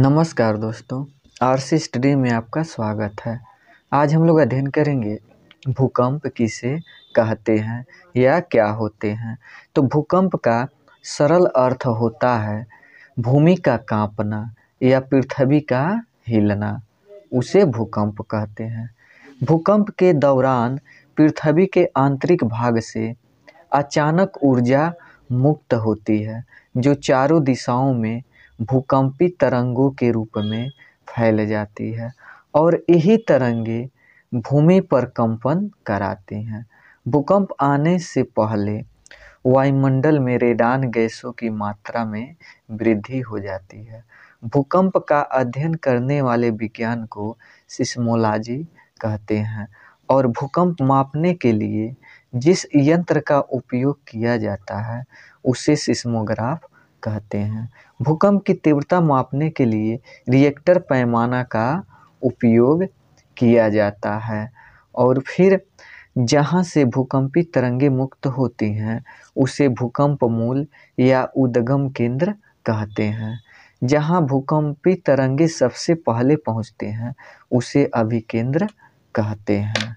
नमस्कार दोस्तों R C study में आपका स्वागत है आज हम लोग अध्ययन करेंगे भूकंप किसे कहते हैं या क्या होते हैं तो भूकंप का सरल अर्थ होता है भूमि का कांपना या पृथ्वी का हिलना उसे भूकंप कहते हैं भूकंप के दौरान पृथ्वी के आंतरिक भाग से अचानक ऊर्जा मुक्त होती है जो चारों दिशाओं में भूकंपी तरंगों के रूप में फैल जाती है और यही तरंगे भूमि पर कंपन कराती हैं भूकंप आने से पहले वायुमंडल में रेडान गैसों की मात्रा में वृद्धि हो जाती है भूकंप का अध्ययन करने वाले विज्ञान को सिस्मोलॉजी कहते हैं और भूकंप मापने के लिए जिस यंत्र का उपयोग किया जाता है उसे सिस्मोग्राफ कहते हैं भूकंप की तीव्रता मापने के लिए रिएक्टर पैमाना का उपयोग किया जाता है और फिर जहाँ से भूकंपी तरंगे मुक्त होती हैं उसे भूकंप मूल या उद्गम केंद्र कहते हैं जहाँ भूकंपी तरंगे सबसे पहले पहुँचते हैं उसे अभिकेंद्र कहते हैं